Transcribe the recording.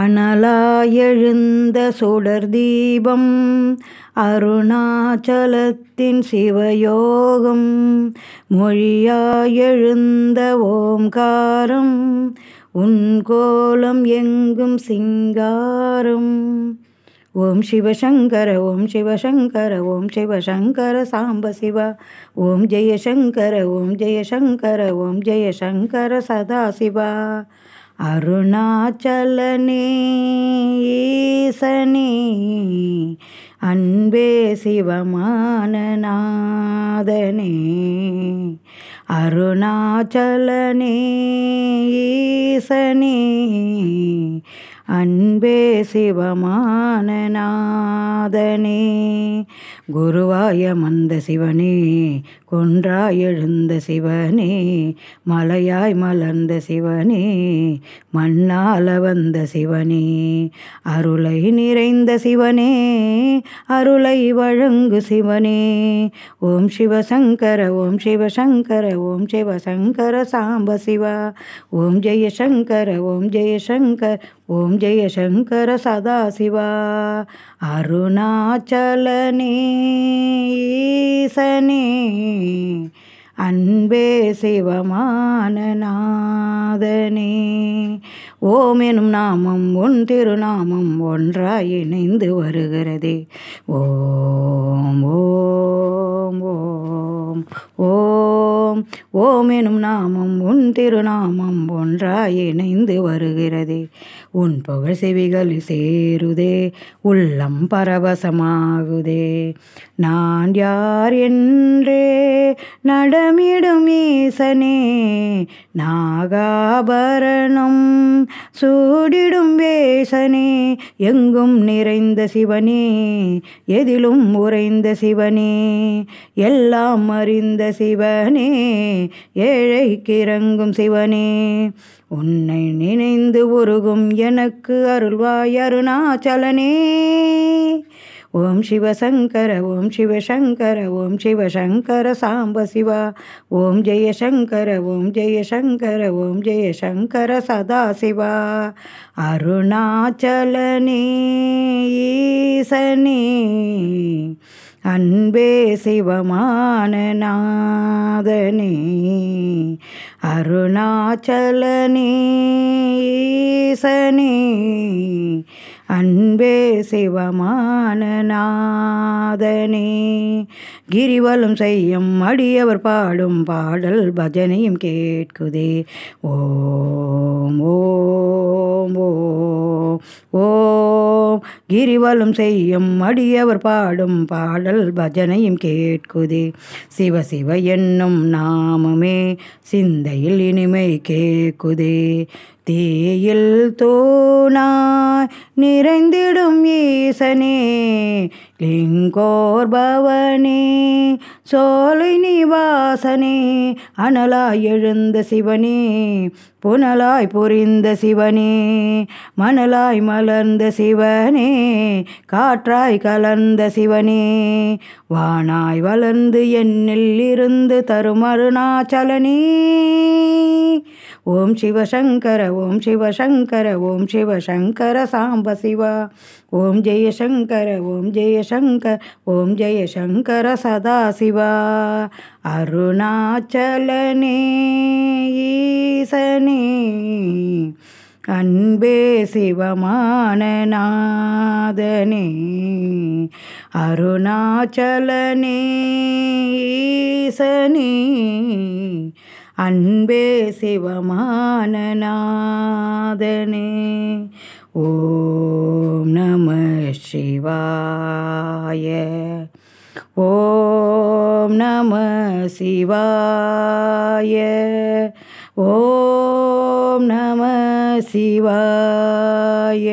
அனலாயெழுந்த சுடர் தீபம் அருணாச்சலத்தின் சிவயோகம் மொழியாயெழுந்த ஓம்காரம் உன் கோலம் எங்கும் சிங்காரம் ஓம் சிவசங்கர ஓம் சிவசங்கர ஓம் சிவசங்கர சாம்ப சிவா ஓம் ஜெயசங்கர ஓம் ஜெயசங்கர ஓம் ஜெயசங்கர சதாசிவா அருணாச்சலனே ஈசனே அன்பே சிவமானநாதனே அருணாச்சலனே ஈசனே அன்பே சிவமானநாதனே குருவாய மந்த சிவனே கொன்றாய் எழுந்த சிவனே மலையாய் மலர்ந்த சிவனே மண்ணால வந்த சிவனே அருளை நிறைந்த சிவனே அருளை வழங்கு சிவனே ஓம் சிவசங்கர ஓம் சிவசங்கர ஓம் சிவசங்கர சாம்ப சிவா ஓம் ஜெயசங்கர ஓம் ஜெயசங்கர் ஓம் ஜெயசங்கர சதாசிவா அருணாச்சலனே ஈசனே அன்பே சிவமான நாதனே ஓம் எனும் நாமம் உன் திருநாமம் ஒன்றாய் இணைந்து வருகிறதே ஓம் ஓம் ஓம் ஓம் ஓம் எனும் நாமம் உன் திருநாமம் ஒன்றாய் இணைந்து வருகிறதே உன் புகழ் செவிகள் சேருதே உள்ளம் பரவசமாகுதே நான் யார் என்றே நடமிடும் ஈசனே நாகாபரணம் சூடிடும் வேசனே எங்கும் நிறைந்த சிவனே எதிலும் உறைந்த சிவனே எல்லாம் அறிந்த சிவனே ஏழைக்கு இறங்கும் சிவனே உன்னை நினைந்து உருகும் எனக்கு அருள்வாய் அருணாச்சலனே ஓம் சிவசங்கர ஓம் சிவசங்கர ஓம் சிவசங்கர சாம்ப சிவா ஓம் ஜெயசங்கர ஓம் ஜெயசங்கர ஓம் ஜெயசங்கர சதாசிவா அருணாச்சலனே ஈசனே அன்பே சிவமான நாதனே அன்பே சிவமான நாதனே கிரிவலம் செய்யும் அடியவர் பாடும் பாடல் பஜனையும் கேட்குதே ஓம் ஓம் ஓ ஓ கேட்போம் கிரிவலம் செய்யும் அடியவர் பாடும் பாடல் பஜனையும் கேட்குதே சிவ சிவ என்னும் நாமமே சிந்தையில் இனிமை கேட்குதே தேயில் தூணாய் நிறைந்திடும் ஈசனே லிங்கோர் பவனே சோலை நிவாசனே அனலாய் எழுந்த சிவனே புனலாய் புரிந்த சிவனே மணலாய் மலர்ந்த சிவனே காற்றாய் கலர்ந்த சிவனே வானாய் வளர்ந்து என்னில் இருந்து தரும் ஓம் சிவசங்கர ஓம் சிவசங்கர ஓம் சிவசங்கர சாம்ப சிவா ஓம் ஜெயசங்கர ஓம் ஜெயசங்கர் ஓம் ஜெயசங்கர சதா சிவ சிவா அருணாச்சலனே ஈசனே அன்பே சிவமானநாதனே அருணாச்சலனே ஈசனே அன்பே சிவமானநாதனே ஓம் நம சிவாய ஓ नम शिवाय ॐ नम शिवाय